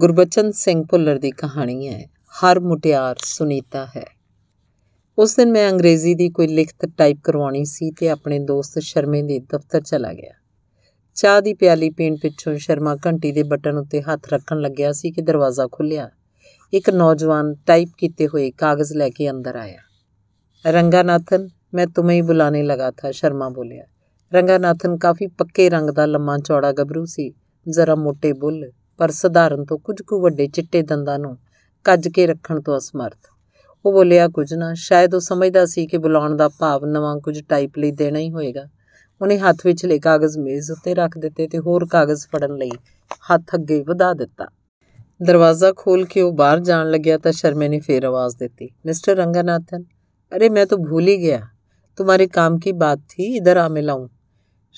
ਗੁਰਬਚਨ ਸਿੰਘ ਭੁੱਲਰ ਦੀ ਕਹਾਣੀ ਹੈ ਹਰ ਮੁਟਿਆਰ ਸੁਨੀਤਾ ਹੈ ਉਸ ਦਿਨ ਮੈਂ ਅੰਗਰੇਜ਼ੀ ਦੀ ਕੋਈ ਲਿਖਤ ਟਾਈਪ ਕਰਵਾਉਣੀ ਸੀ ਤੇ ਆਪਣੇ ਦੋਸਤ ਸ਼ਰਮੇ ਦੇ ਦਫ਼ਤਰ ਚਲਾ ਗਿਆ ਚਾਹ ਦੀ ਪਿਆਲੀ ਪੀਣ ਪਿੱਛੋਂ ਸ਼ਰਮਾ ਘੰਟੀ ਦੇ ਬਟਨ ਉੱਤੇ ਹੱਥ ਰੱਖਣ ਲੱਗਿਆ ਸੀ ਕਿ ਦਰਵਾਜ਼ਾ ਖੁੱਲਿਆ ਇੱਕ ਨੌਜਵਾਨ ਟਾਈਪ ਕੀਤੇ ਹੋਏ ਕਾਗਜ਼ ਲੈ ਕੇ ਅੰਦਰ ਆਇਆ ਰੰਗਾਨਾਥਨ ਮੈਂ ਤੁਮੇ ਹੀ ਬੁਲਾਣੇ ਲਗਾ ਥਾ ਸ਼ਰਮਾ ਬੋਲਿਆ ਰੰਗਾਨਾਥਨ ਕਾਫੀ ਪੱਕੇ ਰੰਗ ਦਾ ਲੰਮਾ ਚੌੜਾ ਗੱਭਰੂ ਸੀ ਜ਼ਰਾ ਮੋٹے ਬੁੱਲ ਪਰ ਸਧਾਰਨ ਤੋਂ ਕੁਝ ਕੁ ਵੱਡੇ ਚਿੱਟੇ ਦੰਦਾਂ ਨੂੰ ਕੱਜ ਕੇ ਰੱਖਣ ਤੋਂ ਅਸਮਰਥ ਉਹ ਬੋਲਿਆ ਕੁਝ ਨਾ ਸ਼ਾਇਦ ਉਹ ਸਮਝਦਾ ਸੀ ਕਿ ਬੁਲਾਉਣ ਦਾ ਭਾਵ ਨਵਾਂ ਕੁਝ ਟਾਈਪ ਲਈ ਦੇਣਾ ਹੀ ਹੋਏਗਾ ਉਹਨੇ ਹੱਥ ਵਿੱਚ ਲੈ ਕਾਗਜ਼ ਮੇਜ਼ ਉੱਤੇ ਰੱਖ ਦਿੱਤੇ ਤੇ ਹੋਰ ਕਾਗਜ਼ ਫੜਨ ਲਈ ਹੱਥ ਅੱਗੇ ਵਧਾ ਦਿੱਤਾ ਦਰਵਾਜ਼ਾ ਖੋਲ ਕੇ ਉਹ ਬਾਹਰ ਜਾਣ ਲੱਗਿਆ ਤਾਂ ਸ਼ਰਮੇ ਨੇ ਫੇਰ ਆਵਾਜ਼ ਦਿੱਤੀ ਮਿਸਟਰ ਰੰਗਨਾਥਨ ਅਰੇ ਮੈਂ ਤਾਂ ਭੁੱਲ ਹੀ ਗਿਆ ਤੁਹਾਡੇ ਕੰਮ की ਬਾਤ थी ਇਧਰ ਆ मिलाऊं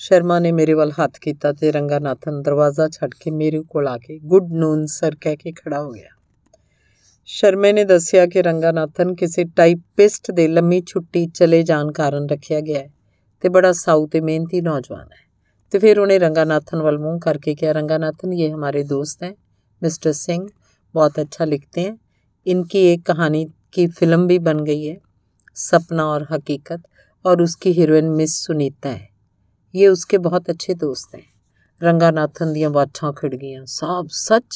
ਸ਼ਰਮਾ ਨੇ ਮੇਰੇ ਵੱਲ ਹੱਥ ਕੀਤਾ ਤੇ ਰੰਗਾਨਾਥਨ ਦਰਵਾਜ਼ਾ ਛੱਡ ਕੇ ਮੇਰੇ ਕੋਲ ਆ ਕੇ ਗੁੱਡ ਨੂਨ ਸਰ ਕਹਿ ਕੇ ਖੜਾ ਹੋ ਗਿਆ ਸ਼ਰਮੇ ਨੇ ਦੱਸਿਆ ਕਿ ਰੰਗਾਨਾਥਨ ਕਿਸੇ ਟਾਈਪਿਸਟ ਦੇ ਲੰਮੀ ਛੁੱਟੀ ਚਲੇ ਜਾਣ ਕਾਰਨ ਰੱਖਿਆ ਗਿਆ ਹੈ ਤੇ ਬੜਾ ਸਾਊ ਤੇ ਮਿਹਨਤੀ ਨੌਜਵਾਨ ਹੈ ਤੇ ਫਿਰ ਉਹਨੇ ਰੰਗਾਨਾਥਨ ਵੱਲ ਮੂੰਹ ਕਰਕੇ ਕਿਹਾ ਰੰਗਾਨਾਥਨ ਇਹ ਹਮਾਰੇ ਦੋਸਤ ਹੈ ਮਿਸਟਰ ਸਿੰਘ ਬਹੁਤ ਅੱਛਾ ਲਿਖਤੇ ਹਨ इनकी ਇੱਕ ਕਹਾਣੀ की फिल्म भी बन गई है ਸਪਨਾ ਔਰ ਹਕੀਕਤ ਔਰ ਉਸਕੀ ਹੀਰੋਇਨ ਮਿਸ ਸੁਨੀਤਾ ਹੈ ये उसके बहुत अच्छे दोस्त हैं ਰੰਗਾਨਾਥਨ ਦੀਆਂ खिड़ गई ਸਾਬ सच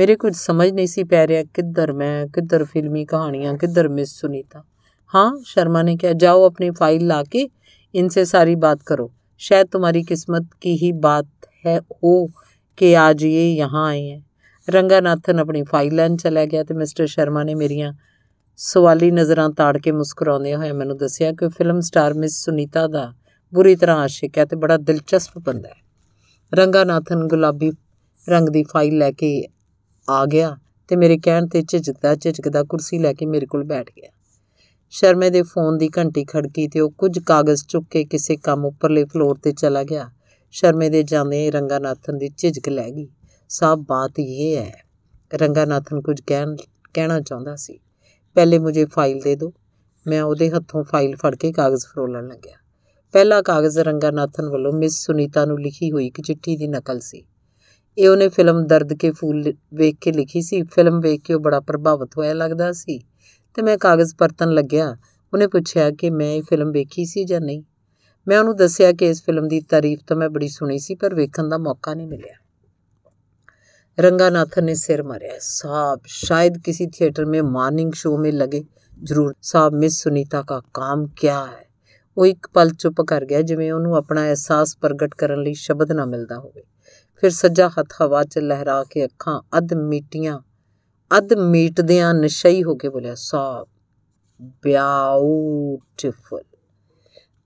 मेरे ਕੁਝ समझ नहीं सी पै रहा किधर मैं किधर फिल्मी कहानियाँ किधर मिस सुनीता हाँ शर्मा ने कहा जाओ अपनी फाइल ला के इनसे सारी बात करो शायद तुम्हारी किस्मत की ही बात है हो कि आज ये यहाँ आए हैं रंगानाथन अपनी फाइल लैन चला गया तो मिस्टर शर्मा ने मेरिया सवाली नज़र ताड़ के मुस्कुरा ਹੋਏ मैं दसिया कि फिल्म स्टार मिस सुनीता ਦਾ ਬੁਰੀ ਤਰ੍ਹਾਂ ਆਸ਼ਿਕ ਹੈ ਤੇ ਬੜਾ ਦਿਲਚਸਪ ਬੰਦਾ ਹੈ ਰੰਗਾਨਾਥਨ ਗੁਲਾਬੀ ਰੰਗ ਦੀ ਫਾਈਲ ਲੈ ਕੇ ਆ ਗਿਆ ਤੇ ਮੇਰੇ ਕਹਿਣ ਤੇ ਝਿਜਕਦਾ ਝਿਜਕਦਾ ਕੁਰਸੀ ਲੈ ਕੇ ਮੇਰੇ ਕੋਲ ਬੈਠ ਗਿਆ ਸ਼ਰਮੇ ਦੇ ਫੋਨ ਦੀ ਘੰਟੀ ਖੜਕੀ ਤੇ ਉਹ ਕੁਝ ਕਾਗਜ਼ ਚੁੱਕ ਕੇ ਕਿਸੇ ਕੰਮ ਉੱਪਰਲੇ ਫਲੋਰ ਤੇ ਚਲਾ ਗਿਆ ਸ਼ਰਮੇ ਦੇ ਜਾਂਦੇ ਰੰਗਾਨਾਥਨ ਦੀ ਝਿਜਕ ਲੈ ਗਈ ਸਭ ਬਾਤ ਇਹ ਹੈ ਰੰਗਾਨਾਥਨ ਕੁਝ ਕਹਿਣ ਕਹਿਣਾ ਚਾਹੁੰਦਾ ਸੀ ਪਹਿਲੇ ਮੁਝੇ ਫਾਈਲ ਦੇ ਦਿਓ ਮੈਂ ਉਹਦੇ ਹੱਥੋਂ ਫਾਈਲ ਫੜ ਕੇ ਕਾਗਜ਼ ਫਰੋਲਣ ਲੱਗਿਆ ਪਹਿਲਾ ਕਾਗਜ਼ ਰੰਗਾਨਾਥਨ ਵੱਲੋਂ ਮਿਸ ਸੁਨੀਤਾ ਨੂੰ ਲਿਖੀ ਹੋਈ ਇੱਕ ਚਿੱਠੀ ਦੀ ਨਕਲ ਸੀ ਇਹ ਉਹਨੇ ਫਿਲਮ ਦਰਦ ਕੇ ਫੂਲ ਵੇਖ ਕੇ ਲਿਖੀ ਸੀ ਫਿਲਮ ਵੇਖ ਕੇ ਉਹ ਬੜਾ ਪ੍ਰਭਾਵਿਤ ਹੋਇਆ ਲੱਗਦਾ ਸੀ ਤੇ ਮੈਂ ਕਾਗਜ਼ ਪਰਤਨ ਲੱਗਿਆ ਉਹਨੇ ਪੁੱਛਿਆ ਕਿ ਮੈਂ ਇਹ ਫਿਲਮ ਵੇਖੀ ਸੀ ਜਾਂ ਨਹੀਂ ਮੈਂ ਉਹਨੂੰ ਦੱਸਿਆ ਕਿ ਇਸ ਫਿਲਮ ਦੀ ਤਾਰੀਫ ਤਾਂ ਮੈਂ ਬੜੀ ਸੁਣੀ ਸੀ ਪਰ ਵੇਖਣ ਦਾ ਮੌਕਾ ਨਹੀਂ ਮਿਲਿਆ ਰੰਗਾਨਾਥਨ ਨੇ ਸਿਰ ਮਾਰਿਆ ਸਾਬ ਸ਼ਾਇਦ ਕਿਸੇ ਥੀਏਟਰ ਮੇ ਮਾਰਨਿੰਗ ਸ਼ੋਅ ਮੇ ਲਗੇ ਜ਼ਰੂਰ ਸਾਬ ਮਿਸ ਸੁਨੀਤਾ ਕਾ ਕਾਮ ਕਿਆ ਹੈ ਉਹ ਇੱਕ ਪਲ ਚੁੱਪ ਕਰ ਗਿਆ ਜਿਵੇਂ ਉਹਨੂੰ ਆਪਣਾ ਅਹਿਸਾਸ ਪ੍ਰਗਟ ਕਰਨ ਲਈ ਸ਼ਬਦ ਨਾ ਮਿਲਦਾ ਹੋਵੇ ਫਿਰ ਸੱਜਾ ਹੱਥ ਹਵਾ 'ਚ ਲਹਿਰਾ ਕੇ ਅੱਖਾਂ ਅਧ ਮੀਟੀਆਂ ਅਧ ਮੀਟਦਿਆਂ ਨਸ਼ਈ ਹੋ ਕੇ ਬੋਲਿਆ ਸਾਬ ਬਿਊਟੀਫੁਲ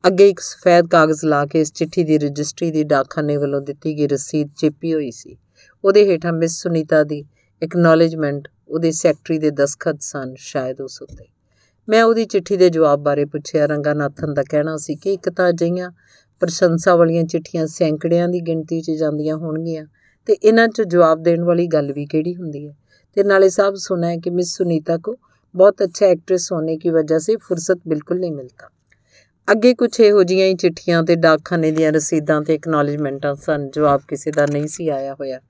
ਅੱਗੇ ਇੱਕ ਸਫੈਦ ਕਾਗਜ਼ ਲਾ ਕੇ ਇਸ ਚਿੱਠੀ ਦੀ ਰਜਿਸਟਰੀ ਦੀ ਡਾਕਖਾਨੇ ਵੱਲੋਂ ਦਿੱਤੀ ਗਈ ਰਸੀਦ ਚਿਪੀ ਹੋਈ ਸੀ ਉਹਦੇ ਹੇਠਾਂ ਮਿਸ ਸੁਨੀਤਾ ਦੀ ਐਕਨੋਲੇਜਮੈਂਟ ਉਹਦੇ ਸੈਕਟਰੀ ਦੇ ਦਸਖਤ ਸਨ ਸ਼ਾਇਦ ਉਸ ਉੱਤੇ ਮੈਂ ਉਹਦੀ ਚਿੱਠੀ ਦੇ ਜਵਾਬ ਬਾਰੇ ਪੁੱਛਿਆ ਰੰਗਾਨਾਥਨ ਦਾ ਕਹਿਣਾ ਸੀ ਕਿ ਇੱਕ ਤਾਂ ਜਈਆਂ ਪ੍ਰਸ਼ੰਸਾ ਵਾਲੀਆਂ ਚਿੱਠੀਆਂ ਸੈਂਕੜਿਆਂ ਦੀ ਗਿਣਤੀ 'ਚ ਜਾਂਦੀਆਂ ਹੋਣਗੀਆਂ ਤੇ ਇਹਨਾਂ 'ਚ ਜਵਾਬ ਦੇਣ ਵਾਲੀ ਗੱਲ ਵੀ ਕਿਹੜੀ ਹੁੰਦੀ ਹੈ ਤੇ ਨਾਲੇ ਸਾਹਿਬ ਸੁਣਾ ਹੈ ਕਿ ਮਿਸ ਸੁਨੀਤਾ ਕੋ ਬਹੁਤ ਅੱਛਾ ਐਕਟ੍ਰੈਸ ਹੋਣੇ ਕੀ ਵਜ੍ਹਾ ਸੇ ਫੁਰਸਤ ਬਿਲਕੁਲ ਨਹੀਂ ਮਿਲਤਾ ਅੱਗੇ ਕੁਝ ਇਹੋ ਜੀਆਂ ਹੀ ਚਿੱਠੀਆਂ ਤੇ ਡਾਕਖਾਨੇ ਦੀਆਂ ਰਸੀਦਾਂ ਤੇ ਐਕਨੋਲਜਮੈਂਟਾਂ ਸਨ ਜਵਾਬ ਕਿਸੇ ਦਾ ਨਹੀਂ ਸੀ ਆਇਆ ਹੋਇਆ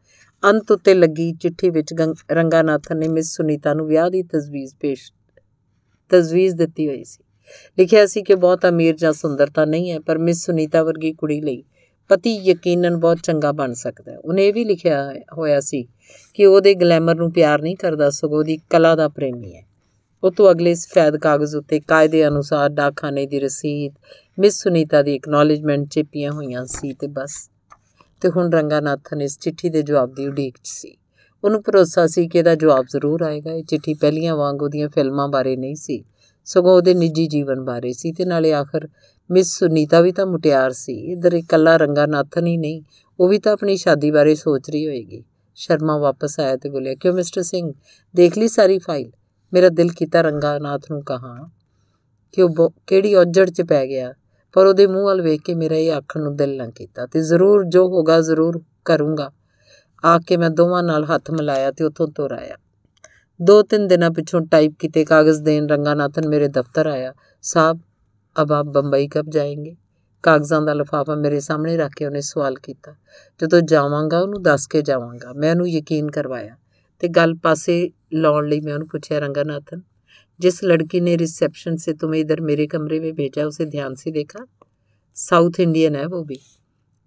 ਅੰਤ ਉੱਤੇ ਲੱਗੀ ਚਿੱਠੀ ਵਿੱਚ ਰੰਗਾਨਾਥਨ ਨੇ ਮਿਸ ਸੁਨੀਤਾ ਨੂੰ ਵਿਆਹ ਦੀ ਤਜਵੀਜ਼ ਪੇਸ਼ ਤਜਵੀਜ਼ ਦਿੱਤੀ ਹੋਈ ਸੀ ਲਿਖਿਆ ਸੀ ਕਿ ਬਹੁਤ ਅਮੀਰ ਜਾਂ ਸੁੰਦਰਤਾ ਨਹੀਂ ਹੈ ਪਰ ਮਿਸ ਸੁਨੀਤਾ ਵਰਗੀ ਕੁੜੀ ਲਈ ਪਤੀ ਯਕੀਨਨ ਬਹੁਤ ਚੰਗਾ ਬਣ ਸਕਦਾ ਹੈ ਉਹਨੇ ਇਹ ਵੀ ਲਿਖਿਆ ਹੋਇਆ ਸੀ ਕਿ ਉਹਦੇ ਗਲੈਮਰ ਨੂੰ ਪਿਆਰ ਨਹੀਂ ਕਰਦਾ ਸਗੋਂ ਉਹਦੀ ਕਲਾ ਦਾ ਪ੍ਰੇਮੀ ਹੈ ਉਹ ਤੋਂ ਅਗਲੇ ਸਫੈਦ ਕਾਗਜ਼ ਉੱਤੇ ਕਾਇਦੇ ਅਨੁਸਾਰ ਡਾਕਖਾਨੇ ਦੀ ਰਸੀਦ ਮਿਸ ਸੁਨੀਤਾ ਦੀ ਐਕਨੋਲਜਮੈਂਟ ਚਿਪੀਆਂ ਹੋਈਆਂ ਸੀ ਤੇ ਬਸ ਤੇ ਹੁਣ ਰੰਗਾਨਾਥਨ ਇਸ ਚਿੱਠੀ ਦੇ ਜਵਾਬ ਦੀ ਉਡੀਕ 'ਚ ਸੀ ਉਹਨੂੰ ਭਰੋਸਾ ਸੀ ਕਿ ਇਹਦਾ ਜਵਾਬ ਜ਼ਰੂਰ ਆਏਗਾ ਇਹ ਚਿੱਠੀ ਪਹਿਲੀਆਂ ਵਾਂਗ ਉਹਦੀਆਂ ਫਿਲਮਾਂ ਬਾਰੇ ਨਹੀਂ ਸੀ ਸਗੋਂ ਉਹਦੇ ਨਿੱਜੀ ਜੀਵਨ ਬਾਰੇ ਸੀ ਤੇ ਨਾਲੇ ਆਖਰ ਮਿਸ ਸੁਨੀਤਾ ਵੀ ਤਾਂ ਮੁਟਿਆਰ ਸੀ ਇਧਰ ਇਕੱਲਾ ਨਾਥਨ ਹੀ ਨਹੀਂ ਉਹ ਵੀ ਤਾਂ ਆਪਣੀ ਸ਼ਾਦੀ ਬਾਰੇ ਸੋਚ ਰਹੀ ਹੋਏਗੀ ਸ਼ਰਮਾ ਵਾਪਸ ਆਇਆ ਤੇ ਬੋਲਿਆ ਕਿਉਂ ਮਿਸਟਰ ਸਿੰਘ ਦੇਖ ਲਈ ਸਾਰੀ ਫਾਈਲ ਮੇਰਾ ਦਿਲ ਕੀਤਾ ਨਾਥ ਨੂੰ ਕਹਾ ਕਿ ਉਹ ਕਿਹੜੀ ਔਜੜ 'ਚ ਪੈ ਗਿਆ ਪਰ ਉਹਦੇ ਮੂੰਹ ਵੱਲ ਵੇਖ ਕੇ ਮੇਰਾ ਇਹ ਆਖਣ ਨੂੰ ਦਿਲ ਨਾ ਕੀਤਾ ਤੇ ਜ਼ਰੂਰ ਜੋ ਹੋਗਾ ਜ਼ਰੂਰ ਕਰੂੰਗਾ ਆ ਕੇ ਮੈਂ ਦੋਵਾਂ ਨਾਲ ਹੱਥ ਮਿਲਾਇਆ ਤੇ ਉੱਥੋਂ ਤੁਰ ਆਇਆ ਦੋ ਤਿੰਨ ਦਿਨਾਂ ਪਿਛੋਂ ਟਾਈਪ ਕੀਤੇ ਕਾਗਜ਼ ਦੇਣ ਰੰਗਾਨਾਥਨ ਮੇਰੇ ਦਫ਼ਤਰ ਆਇਆ ਸਾਹਿਬ ਅਬ ਆਪ ਬੰਬਈ ਕਬ ਜਾਏਂਗੇ ਕਾਗਜ਼ਾਂ ਦਾ ਲਫਾਫਾ ਮੇਰੇ ਸਾਹਮਣੇ ਰੱਖ ਕੇ ਉਹਨੇ ਸਵਾਲ ਕੀਤਾ ਜਦੋਂ ਜਾਵਾਂਗਾ ਉਹਨੂੰ ਦੱਸ ਕੇ ਜਾਵਾਂਗਾ ਮੈਂ ਉਹਨੂੰ ਯਕੀਨ ਕਰਵਾਇਆ ਤੇ ਗੱਲ ਪਾਸੇ ਲਾਉਣ ਲਈ ਮੈਂ ਉਹਨੂੰ ਪੁੱਛਿਆ ਰੰਗਾਨਾਥਨ ਜਿਸ ਲੜਕੀ ਨੇ ਰਿਸੈਪਸ਼ਨ ਸੇ ਤੁਮੇ ਇਧਰ ਮੇਰੇ ਕਮਰੇ ਵਿੱਚ ਭੇਜਿਆ ਉਸੇ ਧਿਆਨ ਸੇ ਦੇਖਾ ਸਾਊਥ ਇੰਡੀਅਨ ਹੈ ਉਹ ਵੀ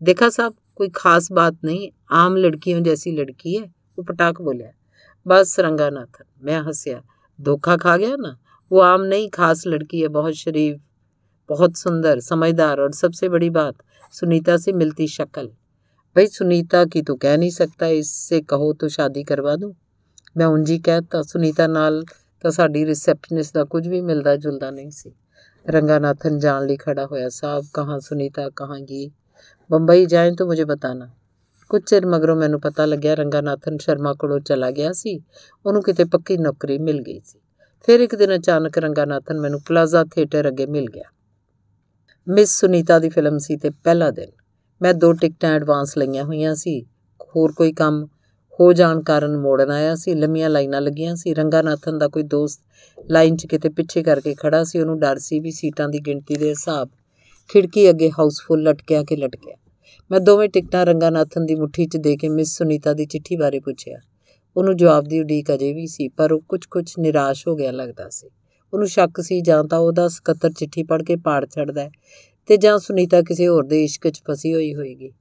ਦੇਖਾ ਸਾਹਿਬ ਕੋਈ ਖਾਸ ਬਾਤ ਨਹੀਂ आम लड़कियों जैसी लड़की है वो पटाख बोलिया बस रंगानाथन मैं हंसया धोखा खा गया ना वो आम नहीं खास लड़की है बहुत शरीफ बहुत सुंदर समझदार और सबसे बड़ी बात सुनीता से मिलती शक्ल भाई सुनीता की तो कह नहीं सकता इससे कहो तो शादी करवा दूँ मैं उंजी कहता सुनीता नाल ਤਾਂ ਸਾਡੀ ਰਿਸੈਪਸ਼ਨਿਸਟ ਦਾ ਕੁਝ ਵੀ ਮਿਲਦਾ ਜੁਲਦਾ ਨਹੀਂ ਸੀ ਰੰਗਾਨਾਥਨ ਜਾਣ ਲਈ ਖੜਾ ਹੋਇਆ ਸਾਹਿਬ ਕਹਾਂ ਸੁਨੀਤਾ ਕਹਾਂ ਗੀ ਬੰਬਈ ਜਾਏ ਤਾਂ ਮੁਝੇ ਬਤਾਨਾ ਕੁਝ ਚਿਰ ਮਗਰੋਂ ਮੈਨੂੰ ਪਤਾ ਲੱਗਿਆ ਰੰਗਾਨਾਥਨ ਸ਼ਰਮਾ ਕੋਲੋਂ ਚਲਾ ਗਿਆ ਸੀ ਉਹਨੂੰ ਕਿਤੇ ਪੱਕੀ ਨੌਕਰੀ ਮਿਲ ਗਈ ਸੀ ਫਿਰ ਇੱਕ ਦਿਨ ਅਚਾਨਕ ਰੰਗਾਨਾਥਨ ਮੈਨੂੰ ਪਲਾਜ਼ਾ ਥੀਏਟਰ ਅੱਗੇ ਮਿਲ ਗਿਆ ਮਿਸ ਸੁਨੀਤਾ ਦੀ ਫਿਲਮ ਸੀ ਤੇ ਪਹਿਲਾ ਦਿਨ ਮੈਂ ਦੋ ਟਿਕਟਾਂ ਐਡਵਾਂਸ ਲਈਆਂ ਹੋਈਆਂ ਸੀ ਹੋਰ ਕੋਈ ਕੰਮ ਹੋ ਜਾਣ ਕਾਰਨ ਮੋੜਨ ਆਇਆ ਸੀ ਲੰਮੀਆਂ ਲਾਈਨਾਂ ਲੱਗੀਆਂ ਸੀ ਰੰਗਾਨਾਥਨ ਦਾ ਕੋਈ ਦੋਸਤ ਲਾਈਨ 'ਚ ਕਿਤੇ ਪਿੱਛੇ ਕਰਕੇ ਖੜਾ ਸੀ ਉਹਨੂੰ ਡਰ ਸੀ ਵੀ ਸੀਟਾਂ ਦੀ ਗਿਣਤੀ ਦੇ ਹਿਸਾਬ ਖਿੜਕੀ ਅੱਗੇ ਹਾਊਸਫੁੱਲ ਲਟਕਿਆ ਕਿ ਲਟਕਿਆ ਮੈਂ ਦੋਵੇਂ ਟਿਕਟਾਂ ਰੰਗਾਨਾਥਨ ਦੀ ਮੁਠੀ 'ਚ ਦੇ ਕੇ ਮਿਸ ਸੁਨੀਤਾ ਦੀ ਚਿੱਠੀ ਬਾਰੇ ਪੁੱਛਿਆ ਉਹਨੂੰ ਜਵਾਬ ਦੀ ਉਡੀਕ ਅਜੇ ਵੀ ਸੀ ਪਰ ਉਹ ਕੁਝ-ਕੁਝ ਨਿਰਾਸ਼ ਹੋ ਗਿਆ ਲੱਗਦਾ ਸੀ ਉਹਨੂੰ ਸ਼ੱਕ ਸੀ ਜਾਂ ਤਾਂ ਉਹਦਾ ਸਕੱਤਰ ਚਿੱਠੀ ਪੜ੍ਹ ਕੇ ਪਾੜ ਛੱਡਦਾ ਤੇ ਜਾਂ ਸੁਨੀਤਾ ਕਿਸੇ ਹੋਰ ਦੇ ਇਸ਼ਕ 'ਚ ਫਸੀ ਹੋਈ ਹੋਏਗੀ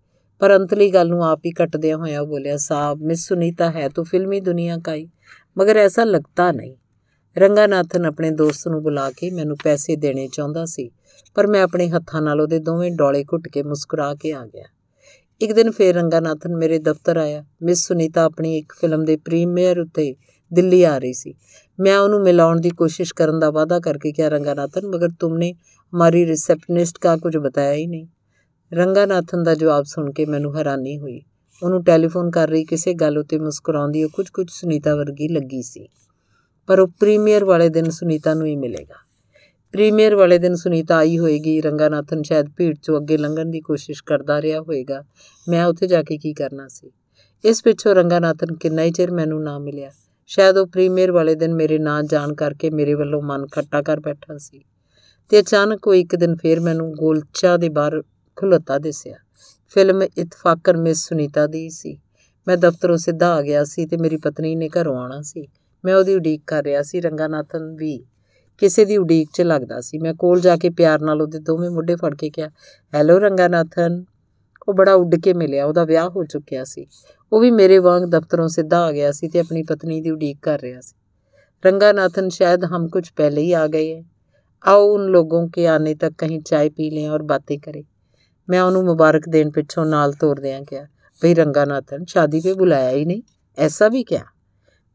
ਪਰ ਅੰਤਲੀ ਗੱਲ ਨੂੰ ਆਪ ਹੀ ਕੱਟਦਿਆਂ ਹੋਇਆ ਬੋਲਿਆ ਸਾਹਿਬ ਮਿਸ ਸੁਨੀਤਾ ਹੈ ਤਾਂ ਫਿਲਮੀ ਦੁਨੀਆ ਕਾਈ ਮਗਰ ਐਸਾ ਲੱਗਦਾ ਨਹੀਂ ਰੰਗਾਨਾਥਨ ਆਪਣੇ ਦੋਸਤ ਨੂੰ ਬੁਲਾ ਕੇ ਮੈਨੂੰ ਪੈਸੇ ਦੇਣੇ ਚਾਹੁੰਦਾ ਸੀ ਪਰ ਮੈਂ ਆਪਣੇ ਹੱਥਾਂ ਨਾਲ ਉਹਦੇ ਦੋਵੇਂ ਡੋਲੇ ਘੁੱਟ ਕੇ ਮੁਸਕਰਾ ਕੇ ਆ ਗਿਆ ਇੱਕ ਦਿਨ ਫੇਰ ਰੰਗਾਨਾਥਨ ਮੇਰੇ ਦਫ਼ਤਰ ਆਇਆ ਮਿਸ ਸੁਨੀਤਾ ਆਪਣੀ ਇੱਕ ਫਿਲਮ ਦੇ ਪ੍ਰੀਮੀਅਰ ਉੱਤੇ ਦਿੱਲੀ ਆ ਰਹੀ ਸੀ ਮੈਂ ਉਹਨੂੰ ਮਿਲਾਉਣ ਦੀ ਕੋਸ਼ਿਸ਼ ਕਰਨ ਦਾ ਵਾਅਦਾ ਕਰਕੇ ਕਿਹਾ ਰੰਗਾਨਾਥਨ ਮਗਰ ਤੁਮਨੇ ਹਮਾਰੀ ਰਿਸੈਪਸ਼ਨਿਸਟ ਕਾ ਕੁਝ ਬਤਾਇਆ ਹੀ ਨਹੀਂ ਰੰਗਾਨਾਥਨ ਦਾ ਜਵਾਬ ਸੁਣ ਕੇ ਮੈਨੂੰ ਹੈਰਾਨੀ ਹੋਈ ਉਹਨੂੰ ਟੈਲੀਫੋਨ ਕਰ ਰਹੀ ਕਿਸੇ ਗੱਲ ਉਤੇ ਮੁਸਕਰਾਉਂਦੀ ਉਹ ਕੁਝ-ਕੁਝ ਸੁਨੀਤਾ ਵਰਗੀ ਲੱਗੀ ਸੀ ਪਰ ਉਹ ਪ੍ਰੀਮੀਅਰ ਵਾਲੇ ਦਿਨ ਸੁਨੀਤਾ ਨੂੰ ਹੀ ਮਿਲੇਗਾ ਪ੍ਰੀਮੀਅਰ ਵਾਲੇ ਦਿਨ ਸੁਨੀਤਾ ਆਈ ਹੋਏਗੀ ਰੰਗਾਨਾਥਨ ਸ਼ਾਇਦ ਭੀੜ 'ਚੋਂ ਅੱਗੇ ਲੰਘਣ ਦੀ ਕੋਸ਼ਿਸ਼ ਕਰਦਾ ਰਿਹਾ ਹੋਏਗਾ ਮੈਂ ਉੱਥੇ ਜਾ ਕੇ ਕੀ ਕਰਨਾ ਸੀ ਇਸ ਪਿੱਛੋਂ ਰੰਗਾਨਾਥਨ ਕਿੰਨਾ ਹੀ ਚਿਰ ਮੈਨੂੰ ਨਾ ਮਿਲਿਆ ਸ਼ਾਇਦ ਉਹ ਪ੍ਰੀਮੀਅਰ ਵਾਲੇ ਦਿਨ ਮੇਰੇ ਨਾਂ ਜਾਣ ਕਰਕੇ ਮੇਰੇ ਵੱਲੋਂ ਮਨ ਖੱਟਾ ਕਰ ਬੈਠਾ ਸੀ ਤੇ ਅਚਾਨਕ ਉਹ ਇੱਕ ਦਿਨ ਫੇਰ ਮੈਨੂੰ ਗੋਲਚਾ ਦੇ ਬਾਹਰ ਖੁਲਤਾ ਦਿਸਿਆ ਫਿਲਮ ਇਤਫਾਕਰ ਮਿਸ ਸੁਨੀਤਾ ਦੀ ਸੀ ਮੈਂ ਦਫ਼ਤਰੋਂ ਸਿੱਧਾ ਆ ਗਿਆ ਸੀ ਤੇ ਮੇਰੀ ਪਤਨੀ ਨੇ ਘਰੋਂ ਆਉਣਾ ਸੀ ਮੈਂ ਉਹਦੀ ਉਡੀਕ ਕਰ ਰਿਹਾ ਸੀ ਰੰਗਾਨਾਥਨ ਵੀ ਕਿਸੇ ਦੀ ਉਡੀਕ 'ਚ ਲੱਗਦਾ ਸੀ ਮੈਂ ਕੋਲ ਜਾ ਕੇ ਪਿਆਰ ਨਾਲ ਉਹਦੇ ਦੋਵੇਂ ਮੁੱਢੇ ਫੜ ਕੇ ਕਿਹਾ ਹੈਲੋ ਰੰਗਾਨਾਥਨ ਉਹ ਬੜਾ ਉੱਡ ਕੇ ਮਿਲਿਆ ਉਹਦਾ ਵਿਆਹ ਹੋ ਚੁੱਕਿਆ ਸੀ ਉਹ ਵੀ ਮੇਰੇ ਵਾਂਗ ਦਫ਼ਤਰੋਂ ਸਿੱਧਾ ਆ ਗਿਆ ਸੀ ਤੇ ਆਪਣੀ ਪਤਨੀ ਦੀ ਉਡੀਕ ਕਰ ਰਿਹਾ ਸੀ ਰੰਗਾਨਾਥਨ ਸ਼ਾਇਦ ਹਮ ਕੁਝ ਪਹਿਲੇ ਹੀ ਆ ਗਏ ਹੈ ਆਓ ਉਹਨ ਲੋਗੋਂ ਕੇ ਆਨੇ ਤੱਕ ਕਹੀਂ ਚਾਹ ਪੀ लें ਔਰ ਬਾਤੇ ਕਰੇ ਮੈਂ ਉਹਨੂੰ ਮੁਬਾਰਕ ਦੇਣ ਪਿੱਛੋਂ ਨਾਲ ਤੋਰਦਿਆਂ दिया ਭਈ ਰੰਗਾਨਾਥਨ ਸ਼ਾਦੀ 'ਤੇ ਬੁਲਾਇਆ ਹੀ ਨਹੀਂ ਐਸਾ ਵੀ ਕਿਹਾ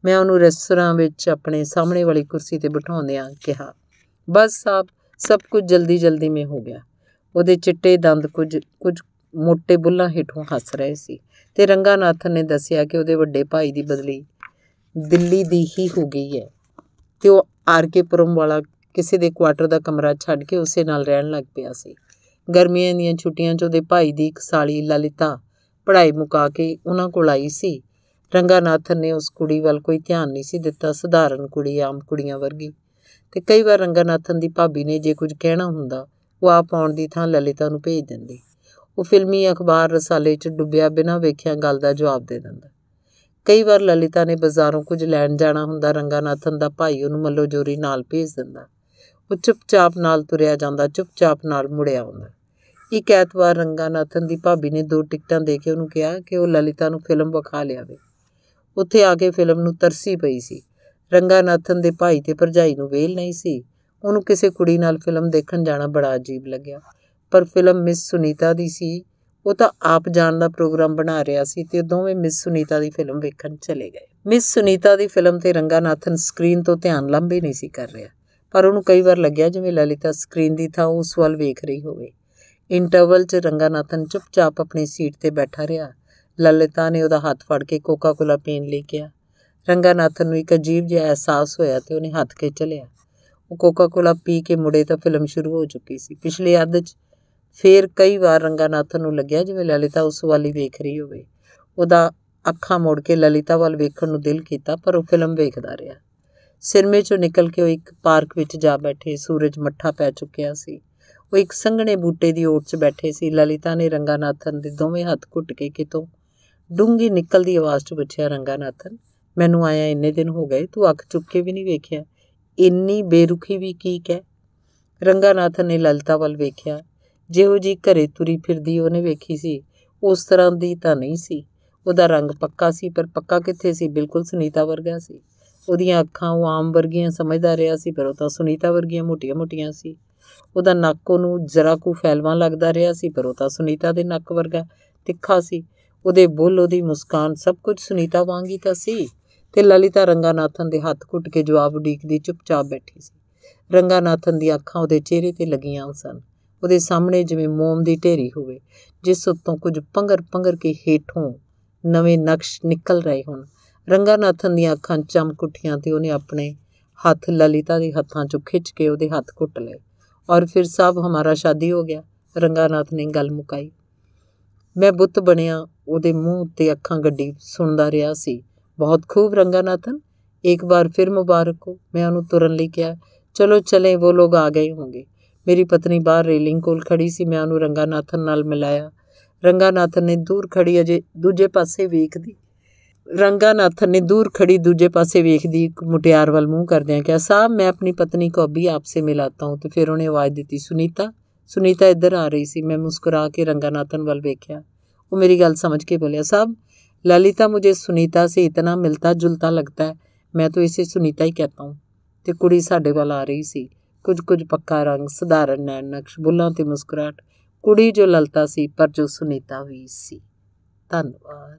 ਮੈਂ ਉਹਨੂੰ ਰੈਸਟੋਰਾਂ ਵਿੱਚ ਆਪਣੇ ਸਾਹਮਣੇ ਵਾਲੀ ਕੁਰਸੀ ਤੇ ਬਿਠਾਉਂਦਿਆਂ ਕਿਹਾ ਬਸ ਸਾਹਿਬ ਸਭ ਕੁਝ ਜਲਦੀ-ਜਲਦੀ ਮੇ ਹੋ ਗਿਆ ਉਹਦੇ ਚਿੱਟੇ ਦੰਦ ਕੁਝ ਕੁਝ ਮੋٹے ਬੁੱਲਾਂ ਹੇਠੋਂ ਹੱਸ ਰਹੇ ਸੀ ਤੇ ਰੰਗਾਨਾਥ ਨੇ ਦੱਸਿਆ ਕਿ ਉਹਦੇ ਵੱਡੇ ਭਾਈ ਦੀ ਬਦਲੀ ਦਿੱਲੀ ਦੀ ਹੀ ਹੋ ਗਈ ਹੈ ਤੇ ਉਹ ਆਰਕੇਪੁਰਮ ਵਾਲਾ ਕਿਸੇ ਦੇ ਕੁਆਟਰ ਦਾ ਕਮਰਾ ਛੱਡ ਕੇ ਉਸੇ ਨਾਲ ਰਹਿਣ ਲੱਗ ਪਿਆ ਸੀ ਗਰਮੀਆਂ ਦੀਆਂ ਛੁੱਟੀਆਂ 'ਚ ਉਹਦੇ ਭਾਈ ਦੀ ਇੱਕ ਸਾਲੀ ਲਲਿਤਾ ਪੜ੍ਹਾਈ ਮੁਕਾ ਕੇ ਉਹਨਾਂ ਕੋਲ ਆਈ ਸੀ ਰੰਗਾਨਾਥਨ ਨੇ ਉਸ ਕੁੜੀ ਵੱਲ ਕੋਈ ਧਿਆਨ ਨਹੀਂ ਸੀ ਦਿੱਤਾ ਸਧਾਰਨ ਕੁੜੀ ਆਮ ਕੁੜੀਆਂ ਵਰਗੀ ਤੇ ਕਈ ਵਾਰ ਰੰਗਾਨਾਥਨ ਦੀ ਭਾਬੀ ਨੇ ਜੇ ਕੁਝ ਕਹਿਣਾ ਹੁੰਦਾ ਉਹ ਆਪ ਆਉਣ ਦੀ ਥਾਂ ਲਲਿਤਾ ਨੂੰ ਭੇਜ ਦਿੰਦੀ ਉਹ ਫਿਲਮੀ ਅਖਬਾਰ ਰਸਾਲੇ 'ਚ ਡੁੱਬਿਆ ਬਿਨਾਂ ਵੇਖਿਆ ਗੱਲ ਦਾ ਜਵਾਬ ਦੇ ਦਿੰਦਾ ਕਈ ਵਾਰ ਲਲਿਤਾ ਨੇ ਬਾਜ਼ਾਰੋਂ ਕੁਝ ਲੈਣ ਜਾਣਾ ਹੁੰਦਾ ਰੰਗਾਨਾਥਨ ਦਾ ਭਾਈ ਉਹਨੂੰ ਮੱਲੋ ਜੋਰੀ ਨਾਲ ਭੇਜ ਦਿੰਦਾ ਉਹ ਚੁੱਪਚਾਪ ਨਾਲ ਤੁਰਿਆ ਜਾਂਦਾ ਚੁੱਪਚਾਪ ਨਾਲ ਮੁੜਿਆ ਆਉਂਦਾ ਇੱਕ ਐਤਵਾਰ ਰੰਗਾਨਾਥਨ ਦੀ ਭਾਬੀ ਨੇ ਦੋ ਟਿਕਟਾਂ ਦੇ ਕੇ ਉਹਨੂੰ ਕਿਹਾ ਕਿ ਉਹ ਲਲਿਤਾ ਨੂੰ ਫਿਲਮ ਵਿਖਾ ਲਿਆਵੇ ਉੱਥੇ ਆ ਕੇ ਫਿਲਮ ਨੂੰ ਤਰਸੀ ਪਈ ਸੀ ਰੰਗਾਨਾਥਨ ਦੇ ਭਾਈ ਤੇ ਭਰਜਾਈ ਨੂੰ ਵੇਲ ਨਹੀਂ ਸੀ ਉਹਨੂੰ ਕਿਸੇ ਕੁੜੀ ਨਾਲ ਫਿਲਮ ਦੇਖਣ ਜਾਣਾ ਬੜਾ ਅਜੀਬ ਲੱਗਿਆ ਪਰ ਫਿਲਮ ਮਿਸ ਸੁਨੀਤਾ ਦੀ ਸੀ ਉਹ ਤਾਂ ਆਪ ਜਾਣ ਦਾ ਪ੍ਰੋਗਰਾਮ ਬਣਾ ਰਿਹਾ ਸੀ ਤੇ ਦੋਵੇਂ ਮਿਸ ਸੁਨੀਤਾ ਦੀ ਫਿਲਮ ਵੇਖਣ ਚਲੇ ਗਏ ਮਿਸ ਸੁਨੀਤਾ ਦੀ ਫਿਲਮ ਤੇ ਰੰਗਾਨਾਥਨ ਸਕਰੀਨ ਤੋਂ ਧਿਆਨ ਲੰਬੇ ਨਹੀਂ ਸੀ ਕਰ ਰਿਹਾ ਪਰ ਉਹਨੂੰ ਕਈ ਵਾਰ ਲੱਗਿਆ ਜਿਵੇਂ ਲਲਿਤਾ ਸਕਰੀਨ ਦੀ ਥਾਂ ਉਸ ਵੱਲ ਵੇਖ ਰਹੀ ਹੋਵੇ ਇੰਟਰਵਲ 'ਚ ਰੰਗਾਨਾਥਨ ਚੁੱਪਚਾਪ ਆਪਣੀ ਸੀਟ ਤੇ ਬੈਠਾ ਰਿਹਾ ਲਲਿਤਾ ਨੇ ਉਹਦਾ ਹੱਥ ਫੜ ਕੇ ਕੋਕਾ-ਕੋਲਾ ਪੀਣ ਲਈ ਕਿਹਾ ਰੰਗਾਨਾਥਨ ਨੂੰ ਇੱਕ ਅਜੀਬ ਜਿਹਾ ਅਹਿਸਾਸ ਹੋਇਆ ਤੇ ਉਹਨੇ ਹੱਥ ਖਿੱਚ ਲਿਆ ਉਹ ਕੋਕਾ-ਕੋਲਾ ਪੀ ਕੇ ਮੁੜੇ ਤਾਂ ਫਿਲਮ ਸ਼ੁਰੂ ਹੋ ਚੁੱਕੀ ਸੀ ਪਿਛਲੇ ਅੱਧ 'ਚ ਫੇਰ ਕਈ ਵਾਰ ਰੰਗਾਨਾਥਨ ਨੂੰ ਲੱਗਿਆ ਜਿਵੇਂ ਲਲਿਤਾ ਉਸ ਵਾਲੀ ਵੇਖ ਰਹੀ ਹੋਵੇ ਉਹਦਾ ਅੱਖਾਂ ਮੋੜ ਕੇ ਲਲਿਤਾ ਵੱਲ ਵੇਖਣ ਨੂੰ ਦਿਲ ਕੀਤਾ ਪਰ ਉਹ ਫਿਲਮ ਵੇਖਦਾ ਰਿਹਾ ਸਿਰਮੇ ਚੋਂ ਨਿਕਲ ਕੇ ਉਹ ਇੱਕ ਪਾਰਕ ਵਿੱਚ ਜਾ ਬੈਠੇ ਸੂਰਜ ਮੱਠਾ ਪੈ ਚੁੱਕਿਆ ਸੀ ਉਹ ਇੱਕ ਸੰਘਣੇ ਬੂਟੇ ਦੀ ਓਟ 'ਚ ਬੈਠੇ ਸੀ ਲਲਿਤਾ ਨੇ ਰੰਗਾਨਾਥਨ ਦੇ ਦੋਵੇਂ ਹੱਥ ਘੁੱਟ ਕੇ ਕਿਤੋਂ ਡੂੰਗੀ ਨਿਕਲਦੀ ਆਵਾਜ਼ 'ਚ ਪੁੱਛਿਆ ਰੰਗਾਨਾਥਨ ਮੈਨੂੰ ਆਇਆ ਇੰਨੇ ਦਿਨ ਹੋ ਗਏ ਤੂੰ ਅੱਖ ਚੁੱਕ ਕੇ ਵੀ ਨਹੀਂ ਵੇਖਿਆ ਇੰਨੀ ਬੇਰੁਖੀ ਵੀ ਕੀ ਕਹਿ ਰੰਗਾਨਾਥਨ ਨੇ ਲਲਤਾ ਵੱਲ ਵੇਖਿਆ ਜਿਹੋ ਜੀ ਘਰੇ ਤੁਰੀ ਫਿਰਦੀ ਉਹਨੇ ਵੇਖੀ ਸੀ ਉਸ ਤਰ੍ਹਾਂ ਦੀ ਤਾਂ ਨਹੀਂ ਸੀ ਉਹਦਾ ਰੰਗ ਪੱਕਾ ਸੀ ਪਰ ਪੱਕਾ ਕਿੱਥੇ ਸੀ ਬਿਲਕੁਲ ਸੁਨੀਤਾ ਵਰਗਾ ਸੀ ਉਹਦੀਆਂ ਅੱਖਾਂ ਉਹ ਆਮ ਵਰਗੀਆਂ ਸਮਝਦਾ ਰਿਹਾ ਸੀ ਪਰ ਉਹ ਤਾਂ ਸੁਨੀਤਾ ਵਰਗੀਆਂ ਮੋਟੀਆਂ-ਮੋਟੀਆਂ ਸੀ ਉਹਦਾ ਨੱਕ ਉਹਨੂੰ ਜ਼ਰਾ ਕੋ ਫੈਲਵਾ ਲੱਗਦਾ ਰਿਹਾ ਸੀ ਪਰ ਉਹ ਤਾਂ ਸੁਨੀਤਾ ਦੇ ਨੱਕ ਵਰਗਾ ਤਿੱਖਾ ਸੀ ਉਹਦੇ ਬੁੱਲ ਉਹਦੀ ਮੁਸਕਾਨ ਸਭ ਕੁਝ ਸੁਨੀਤਾ ਵਾਂਗ ਹੀ ਤਾਂ ਸੀ ਤੇ ਲਲਿਤਾ ਰੰਗਾਨਾਥਨ ਦੇ ਹੱਥ ਘੁੱਟ ਕੇ ਜਵਾਬ ਉਡੀਕਦੀ ਚੁੱਪਚਾਪ ਬੈਠੀ ਸੀ ਰੰਗਾਨਾਥਨ ਦੀ ਅੱਖਾਂ ਉਹਦੇ ਚਿਹਰੇ ਤੇ ਲੱਗੀਆਂ ਸਨ ਉਹਦੇ ਸਾਹਮਣੇ ਜਿਵੇਂ ਮੋਮ ਦੀ ਢੇਰੀ ਹੋਵੇ ਜਿਸ ਉੱਤੋਂ ਕੁਝ ਪੰਗਰ ਪੰਗਰ ਕੇ ਹੇਠੋਂ ਨਵੇਂ ਨਕਸ਼ ਨਿਕਲ ਰਹੇ ਹੋਣ ਰੰਗਾਨਾਥਨ ਦੀਆਂ ਅੱਖਾਂ ਚਮਕ ਉੱਠੀਆਂ ਤੇ ਉਹਨੇ ਆਪਣੇ ਹੱਥ ਲਲਿਤਾ ਦੇ ਹੱਥਾਂ 'ਚੋਂ ਖਿੱਚ ਕੇ ਉਹਦੇ ਹੱਥ ਘੁੱਟ ਲਏ ਔਰ ਫਿਰ ਸਭ ਹਮਾਰਾ ਸ਼ਾਦੀ ਹੋ ਗਿਆ ਰੰਗਾਨਾਥ ਨੇ ਗੱਲ ਮੁਕਾਈ ਮੈਂ ਬੁੱਤ ਬਣਿਆ ਉਹਦੇ ਮੂੰਹ ਉੱਤੇ ਅੱਖਾਂ ਗੱਡੀ ਸੁਣਦਾ ਰਿਹਾ ਸੀ ਬਹੁਤ ਖੂਬ ਰੰਗਾਨਾਥਨ ਇੱਕ ਵਾਰ ਫਿਰ ਮੁਬਾਰਕ ਹੋ ਮੈਂ ਉਹਨੂੰ ਤੁਰਨ ਲਈ ਕਿਹਾ ਚਲੋ ਚਲੇ ਉਹ ਲੋਕ ਆ ਗਏ ਹੋਣਗੇ ਮੇਰੀ ਪਤਨੀ ਬਾਹਰ ਰੇਲਿੰਗ ਕੋਲ ਖੜੀ ਸੀ ਮੈਂ ਉਹਨੂੰ ਰੰਗਾਨਾਥਨ ਨਾਲ ਮਿਲਾਇਆ ਰੰਗਾਨਾਥਨ ਨੇ ਦੂਰ ਖੜੀ ਅਜੇ ਦੂਜੇ ਪਾਸੇ ਵੇਖਦੀ ਰੰਗਾਨਾਥਨ ਨੇ ਦੂਰ ਖੜੀ ਦੂਜੇ ਪਾਸੇ ਵੇਖਦੀ ਇੱਕ ਮੁਟਿਆਰ ਵੱਲ ਮੂੰਹ ਕਰਦਿਆਂ ਕਿਹਾ ਸਾਹਿਬ ਮੈਂ ਆਪਣੀ ਪਤਨੀ ਕੋ ਵੀ ਆਪਸੇ ਮਿਲਾਤਾ ਹੂੰ ਤੇ ਫਿਰ ਉਹਨੇ ਆਵਾਜ਼ ਦਿੱਤੀ ਸੁਨੀਤਾ ਸੁਨੀਤਾ ਇੱਧਰ ਆ ਰਹੀ ਸੀ ਮੈਂ ਮੁਸਕਰਾ ਕੇ ਰੰਗਾਨਾਥਨ ਵੱਲ ਵੇਖਿਆ ਉਹ ਮੇਰੀ ਗੱਲ ਸਮਝ ਕੇ ਬੋਲਿਆ ਸਾਬ ਲਲਿਤਾ ਮੁਝੇ ਸੁਨੀਤਾ ਸੇ ਇਤਨਾ ਮਿਲਤਾ ਜੁਲਤਾ लगता ਹੈ ਮੈਂ तो ਇਸੇ ਸੁਨੀਤਾ ਹੀ ਕਹਤਾ ਹੂੰ ਤੇ ਕੁੜੀ ਸਾਡੇ ਵੱਲ ਆ ਰਹੀ ਸੀ ਕੁਝ ਕੁਝ ਪੱਕਾ ਰੰਗ ਸਧਾਰਨ ਨੈਣ ਨਕਸ਼ ਬੁੱਲਾਂ ਤੇ ਮੁਸਕਰਾਟ ਕੁੜੀ ਜੋ ਲਲਤਾ ਸੀ ਪਰ ਜੋ ਸੁਨੀਤਾ ਵੀ ਸੀ ਧੰਨਵਾਦ